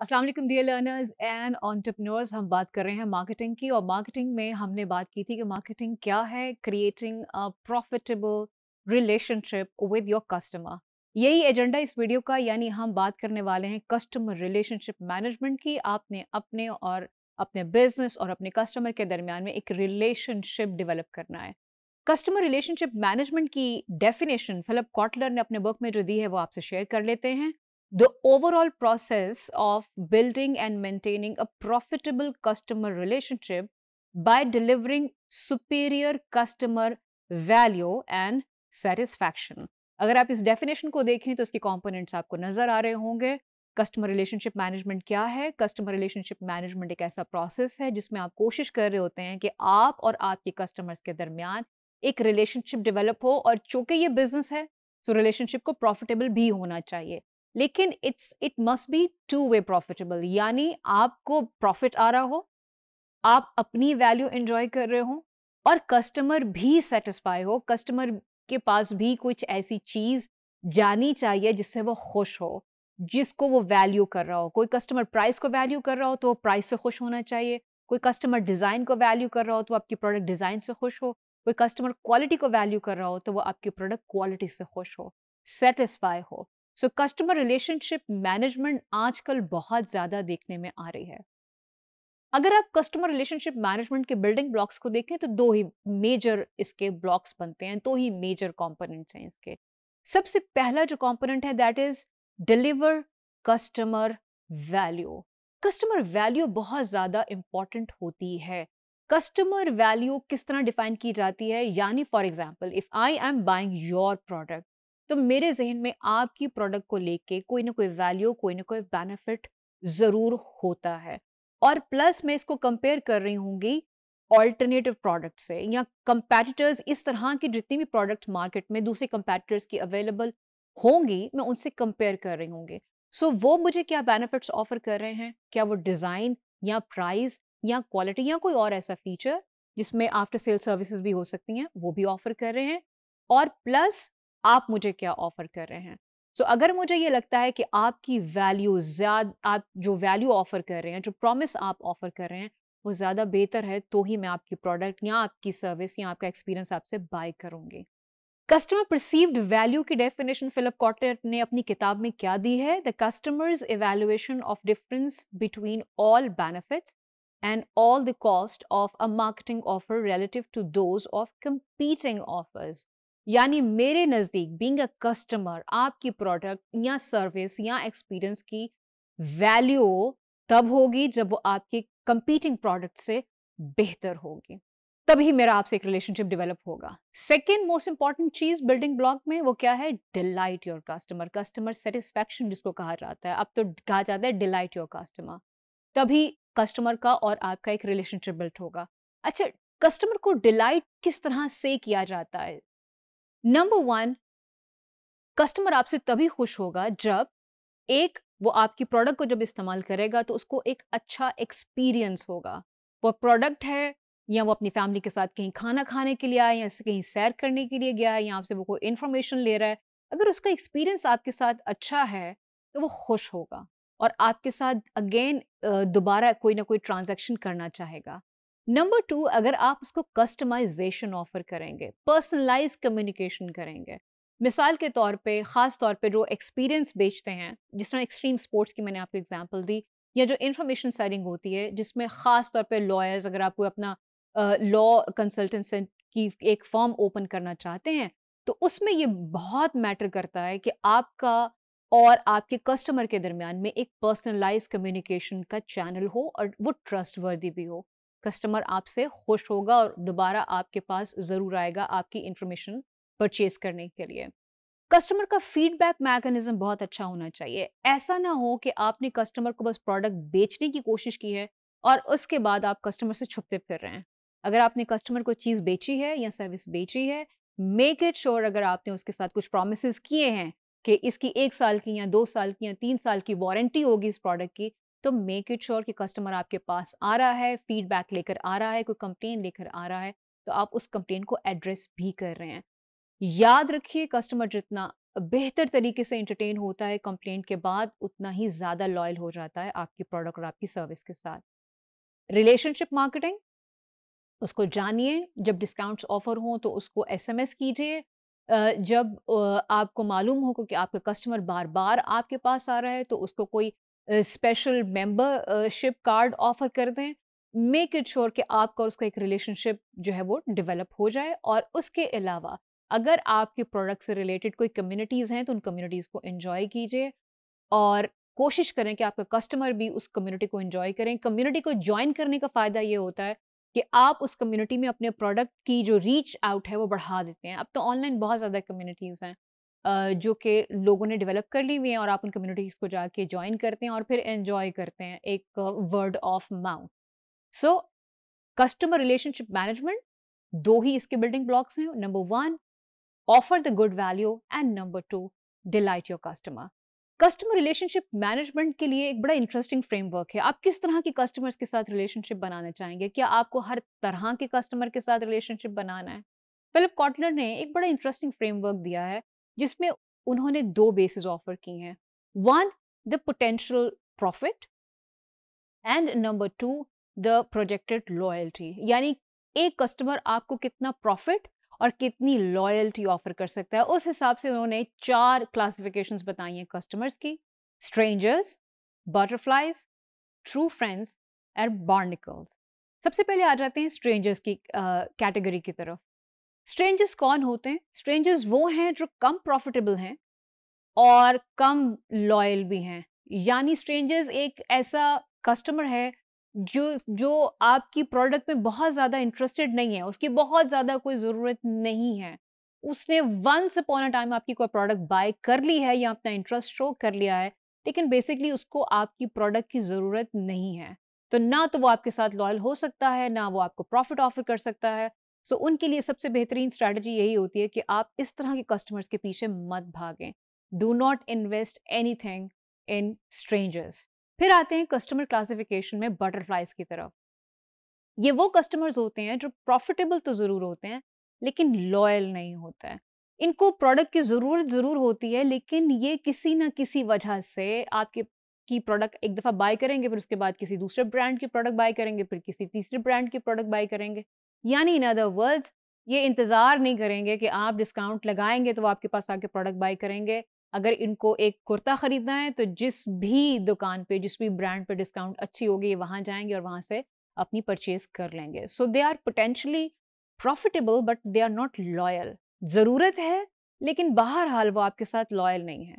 अस्सलाम वालेकुम dear learners and entrepreneurs हम बात कर रहे हैं मार्केटिंग की और मार्केटिंग में हमने बात की थी कि मार्केटिंग क्या है creating a profitable relationship with your customer यही एजेंडा इस वीडियो का यानी हम बात करने वाले हैं कस्टमर रिलेशनशिप मैनेजमेंट की आपने अपने और अपने बिजनेस और अपने कस्टमर के दरमियान में एक रिलेशनशिप डेवलप करना है कस्टमर रिलेशनशिप मैनेजमेंट की डेफिनेशन फिलिप कॉटलर ने अपने बुक में जो दी है वो आपसे शेयर कर लेते हैं the overall process of building and maintaining a profitable customer relationship by delivering superior customer value and satisfaction. अगर आप इस डेफिनेशन को देखें तो इसके कंपोनेंट्स आपको नजर आ रहे होंगे कस्टमर रिलेशनशिप मैनेजमेंट क्या है कस्टमर रिलेशनशिप मैनेजमेंट एक ऐसा प्रोसेस है जिसमें आप कोशिश कर रहे होते हैं कि आप और आपके कस्टमर्स के दरमियान एक रिलेशनशिप डेवलप हो और चूंकि ये बिजनेस है तो रिलेशनशिप को प्रॉफिटेबल भी होना चाहिए लेकिन it's it must be two way profitable यानी आपको प्रॉफिट आ रहा हो आप अपनी वैल्यू एंजॉय कर रहे हो और कस्टमर भी सेटिस्फाई हो कस्टमर के पास भी कुछ ऐसी चीज़ जानी चाहिए जिससे वो खुश हो जिसको वो वैल्यू कर रहा हो कोई कस्टमर प्राइस को वैल्यू कर रहा हो तो वो प्राइस से खुश होना चाहिए कोई कस्टमर डिज़ाइन को वैल्यू कर रहा हो तो आपकी प्रोडक्ट डिज़ाइन से खुश हो कोई कस्टमर क्वालिटी को वैल्यू कर रहा हो तो वो आपकी प्रोडक्ट क्वालिटी से खुश हो सेटिस्फाई हो तो सो कस्टमर रिलेशनशिप मैनेजमेंट आजकल बहुत ज़्यादा देखने में आ रही है अगर आप कस्टमर रिलेशनशिप मैनेजमेंट के बिल्डिंग ब्लॉक्स को देखें तो दो ही मेजर इसके ब्लॉक्स बनते हैं दो ही मेजर कॉम्पोनेंट्स हैं इसके सबसे पहला जो कॉम्पोनेंट है that is deliver customer value customer value बहुत ज़्यादा इम्पॉर्टेंट होती है कस्टमर वैल्यू किस तरह डिफाइन की जाती है यानी for example if I am buying your product तो मेरे जहन में आपकी प्रोडक्ट को लेके कोई ना कोई वैल्यू कोई ना कोई बेनिफिट ज़रूर होता है और प्लस मैं इसको कंपेयर कर रही होंगी ऑल्टरनेटिव प्रोडक्ट से या कंपेटिटर्स इस तरह की जितनी भी प्रोडक्ट मार्केट में दूसरे कंपेटिटर्स की अवेलेबल होंगी मैं उनसे कंपेयर कर रही होंगी सो so, वो मुझे क्या बेनिफिट्स ऑफर कर रहे हैं क्या वो डिज़ाइन या प्राइस या क्वालिटी या कोई और ऐसा फीचर जिसमें आफ्टर सेल सर्विसेज भी हो सकती हैं वो भी ऑफर कर रहे हैं और प्लस आप मुझे क्या ऑफर कर रहे हैं सो so, अगर मुझे ये लगता है कि आपकी वैल्यू ज़्यादा आप जो वैल्यू ऑफर कर रहे हैं जो प्रॉमिस आप ऑफर कर रहे हैं वो ज़्यादा बेहतर है तो ही मैं आपकी प्रोडक्ट या आपकी सर्विस या आपका एक्सपीरियंस आपसे बाय करूँगी कस्टमर परसीव्ड वैल्यू की डेफिनेशन फिलिप कॉटर ने अपनी किताब में क्या दी है the customer's evaluation of difference between all benefits and all the cost of a marketing offer relative to those of competing offers यानी मेरे नज़दीक बींग अ कस्टमर आपकी प्रोडक्ट या सर्विस या एक्सपीरियंस की वैल्यू तब होगी जब वो आपके कंपीटिंग प्रोडक्ट से बेहतर होगी तभी मेरा आपसे एक रिलेशनशिप डेवलप होगा सेकेंड मोस्ट इंपॉर्टेंट चीज बिल्डिंग ब्लॉक में वो क्या है delight your customer customer satisfaction जिसको कहा जाता है अब तो कहा जाता है डिलाइट योर कस्टमर तभी कस्टमर का और आपका एक रिलेशनशिप बिल्ट होगा अच्छा कस्टमर को डिलाइट किस तरह से किया जाता है नंबर वन कस्टमर आपसे तभी खुश होगा जब एक वो आपकी प्रोडक्ट को जब इस्तेमाल करेगा तो उसको एक अच्छा एक्सपीरियंस होगा वो प्रोडक्ट है या वो अपनी फैमिली के साथ कहीं खाना खाने के लिए आया या कहीं सैर करने के लिए गया है या आपसे वो कोई इन्फॉर्मेशन ले रहा है अगर उसका एक्सपीरियंस आपके साथ अच्छा है तो वो खुश होगा और आपके साथ अगेन दोबारा कोई ना कोई ट्रांजेक्शन करना चाहेगा नंबर टू अगर आप उसको कस्टमाइजेशन ऑफर करेंगे पर्सनलाइज कम्युनिकेशन करेंगे मिसाल के तौर पे ख़ास तौर पे जो एक्सपीरियंस बेचते हैं जिस तरह एक्सट्रीम स्पोर्ट्स की मैंने आपको एग्जांपल दी या जो इन्फॉर्मेशन सेलिंग होती है जिसमें ख़ास तौर पे लॉयर्स अगर आप कोई अपना लॉ कंसल्टेंस की एक फॉर्म ओपन करना चाहते हैं तो उसमें ये बहुत मैटर करता है कि आपका और आपके कस्टमर के दरमियान में एक पर्सनलाइज कम्युनिकेशन का चैनल हो और वो ट्रस्ट भी हो कस्टमर आपसे खुश होगा और दोबारा आपके पास ज़रूर आएगा आपकी इंफॉर्मेशन परचेज करने के लिए कस्टमर का फीडबैक मैकेनिज्म बहुत अच्छा होना चाहिए ऐसा ना हो कि आपने कस्टमर को बस प्रोडक्ट बेचने की कोशिश की है और उसके बाद आप कस्टमर से छुपते फिर रहे हैं अगर आपने कस्टमर को चीज़ बेची है या सर्विस बेची है मेक इट श्योर अगर आपने उसके साथ कुछ प्रोमिस किए हैं कि इसकी एक साल की या दो साल की या तीन साल की वारंटी होगी इस प्रोडक्ट की तो मेक इट श्योर कि कस्टमर आपके पास आ रहा है फीडबैक लेकर आ रहा है कोई कंप्लेन लेकर आ रहा है तो आप उस कंप्लेन को एड्रेस भी कर रहे हैं याद रखिए कस्टमर जितना बेहतर तरीके से इंटरटेन होता है कंप्लेंट के बाद उतना ही ज़्यादा लॉयल हो जाता है आपकी प्रोडक्ट और आपकी सर्विस के साथ रिलेशनशिप मार्केटिंग उसको जानिए जब डिस्काउंट्स ऑफर हों तो उसको एसएमएस कीजिए जब आपको मालूम हो कि आपका कस्टमर बार बार आपके पास आ रहा है तो उसको कोई स्पेशल मेंबरशिप कार्ड ऑफर कर दें मेक इट श्योर कि आपका और उसका एक रिलेशनशिप जो है वो डेवलप हो जाए और उसके अलावा अगर आपके प्रोडक्ट से रिलेटेड कोई कम्युनिटीज़ हैं तो उन कम्युनिटीज़ को इन्जॉय कीजिए और कोशिश करें कि आपका कस्टमर भी उस कम्युनिटी को इन्जॉय करें कम्युनिटी को ज्वाइन करने का फ़ायदा ये होता है कि आप उस कम्युनिटी में अपने प्रोडक्ट की जो रीच आउट है वो बढ़ा देते हैं अब तो ऑनलाइन बहुत ज़्यादा कम्युनिटीज़ हैं जो कि लोगों ने डेवलप कर ली हुई हैं और आप उन कम्युनिटीज़ को जाके ज्वाइन करते हैं और फिर एंजॉय करते हैं एक word of mouth so customer relationship management दो ही इसके बिल्डिंग ब्लॉक्स हैं number one offer the good value and number two delight your customer customer relationship management के लिए एक बड़ा इंटरेस्टिंग फ्रेमवर्क है आप किस तरह के कस्टमर्स के साथ रिलेशनशिप बनाना चाहेंगे क्या आपको हर तरह के कस्टमर के साथ रिलेशनशिप बनाना है फिलिप कॉटलर ने एक बड़ा इंटरेस्टिंग फ्रेमवर्क दिया है जिसमें उन्होंने दो बेसिस ऑफर की हैं one the potential profit and number two the projected loyalty यानी एक कस्टमर आपको कितना प्रॉफिट और कितनी लॉयल्टी ऑफर कर सकता है उस हिसाब से उन्होंने चार क्लासिफिकेशंस बताई हैं कस्टमर्स की strangers butterflies true friends and barnacles सबसे पहले आ जाते हैं स्ट्रेंजर्स की कैटेगरी uh, की तरफ स्ट्रेंजर्स कौन होते हैं स्ट्रेंजर्स वो हैं जो कम प्रॉफिटेबल हैं और कम लॉयल भी हैं यानी स्ट्रेंजर्स एक ऐसा कस्टमर है जो जो आपकी प्रोडक्ट में बहुत ज़्यादा इंटरेस्टेड नहीं है उसकी बहुत ज़्यादा कोई ज़रूरत नहीं है उसने वंस अपॉन अ टाइम आपकी कोई प्रोडक्ट बाय कर ली है या अपना इंटरेस्ट शो कर लिया है लेकिन बेसिकली उसको आपकी प्रोडक्ट की ज़रूरत नहीं है तो ना तो वो आपके साथ लॉयल हो सकता है ना वो आपको प्रॉफिट ऑफर कर सकता है सो so, उनके लिए सबसे बेहतरीन स्ट्रैटेजी यही होती है कि आप इस तरह के कस्टमर्स के पीछे मत भागें do not invest anything in strangers फिर आते हैं कस्टमर क्लासिफिकेशन में बटरफ्लाइज की तरफ ये वो कस्टमर्स होते हैं जो प्रॉफिटेबल तो ज़रूर होते हैं लेकिन लॉयल नहीं होता है इनको प्रोडक्ट की ज़रूरत ज़रूर होती है लेकिन ये किसी ना किसी वजह से आपके की प्रोडक्ट एक दफ़ा बाय करेंगे फिर उसके बाद किसी दूसरे ब्रांड की प्रोडक्ट बाय करेंगे फिर किसी तीसरे ब्रांड की प्रोडक्ट बाय करेंगे यानी इन अदर वर्ल्ड्स ये इंतज़ार नहीं करेंगे कि आप डिस्काउंट लगाएंगे तो वो आपके पास आके प्रोडक्ट बाई करेंगे अगर इनको एक कुर्ता ख़रीदना है तो जिस भी दुकान पे जिस भी ब्रांड पे डिस्काउंट अच्छी होगी वहाँ जाएंगे और वहाँ से अपनी परचेज कर लेंगे so they are potentially profitable but they are not loyal ज़रूरत है लेकिन बाहर हाल वो आपके साथ लॉयल नहीं है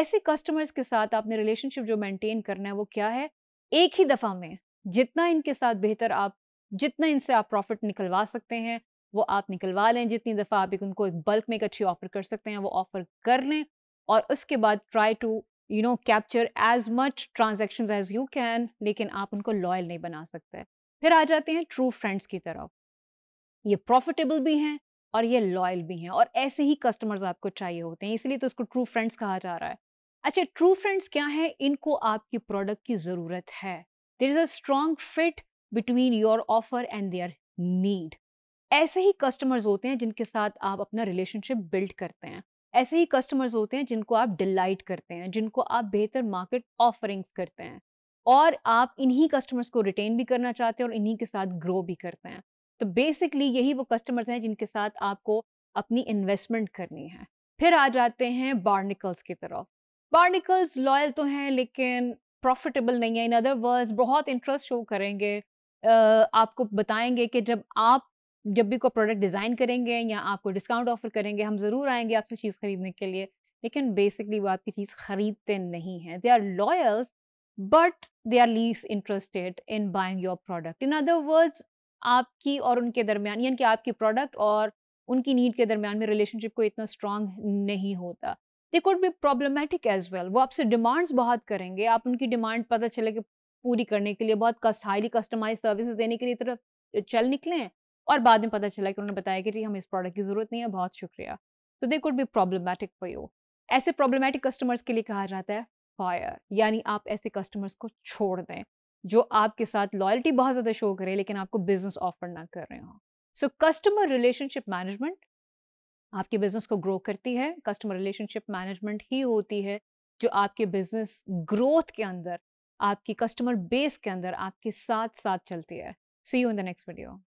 ऐसे कस्टमर्स के साथ आपने रिलेशनशिप जो मेंटेन करना है वो क्या है एक ही दफ़ा में जितना इनके साथ बेहतर आप जितना इनसे आप प्रॉफिट निकलवा सकते हैं वो आप निकलवा लें जितनी दफ़ा आप एक उनको एक बल्क में एक अच्छी ऑफर कर सकते हैं वो ऑफर कर लें और उसके बाद try to you know capture as much transaction as you can लेकिन आप उनको लॉयल नहीं बना सकते फिर आ जाते हैं ट्रू फ्रेंड्स की तरफ ये प्रॉफिटेबल भी हैं और ये लॉयल भी हैं और ऐसे ही कस्टमर्स आपको चाहिए होते हैं इसलिए तो उसको ट्रू फ्रेंड्स कहा जा रहा है अच्छा ट्रू फ्रेंड्स क्या है इनको आपकी प्रोडक्ट की ज़रूरत है there is a strong fit between your offer and their need ऐसे ही कस्टमर्स होते हैं जिनके साथ आप अपना रिलेशनशिप बिल्ड करते हैं ऐसे ही कस्टमर्स होते हैं जिनको आप डिलाइट करते हैं जिनको आप बेहतर मार्केट ऑफरिंग्स करते हैं और आप इन्हीं कस्टमर्स को रिटेन भी करना चाहते हैं और इन्हीं के साथ ग्रो भी करते हैं तो बेसिकली यही वो कस्टमर्स हैं जिनके साथ आपको अपनी इन्वेस्टमेंट करनी है फिर आ जाते हैं बार्निकल्स की तरफ बार्निकल्स लॉयल तो हैं लेकिन प्रॉफिटेबल नहीं है इन अदर वर्ड्स बहुत इंटरेस्ट शो करेंगे आपको बताएंगे कि जब आप जब भी कोई प्रोडक्ट डिज़ाइन करेंगे या आपको डिस्काउंट ऑफर करेंगे हम ज़रूर आएंगे आपसे चीज़ ख़रीदने के लिए लेकिन बेसिकली वो आपकी चीज़ ख़रीदते नहीं हैं they are loyals but they are less interested in buying your product in other words आपकी और उनके दरमियान यानी कि आपकी प्रोडक्ट और उनकी नीड के दरमियान में रिलेशनशिप को इतना स्ट्रांग नहीं होता they could be problematic as well वो आपसे डिमांड्स बहुत करेंगे आप उनकी डिमांड पता चले कि पूरी करने के लिए बहुत कस्ट हाईली कस्टमाइज सर्विसेज देने के लिए तरफ चल निकले हैं और बाद में पता चला कि उन्होंने बताया कि जी हमें इस प्रोडक्ट की ज़रूरत नहीं है बहुत शुक्रिया तो they could be problematic for you ऐसे प्रॉब्लमेटिक कस्टमर्स के लिए कहा जाता है फायर यानी आप ऐसे कस्टमर्स को छोड़ दें जो आपके साथ लॉयल्टी बहुत ज़्यादा शो करें लेकिन आपको बिजनेस ऑफर ना कर रहे हों सो कस्टमर रिलेशनशिप मैनेजमेंट आपके बिजनेस को ग्रो करती है कस्टमर रिलेशनशिप मैनेजमेंट ही होती है जो आपके बिजनेस ग्रोथ के अंदर आपकी कस्टमर बेस के अंदर आपके साथ साथ चलती है see you in the next video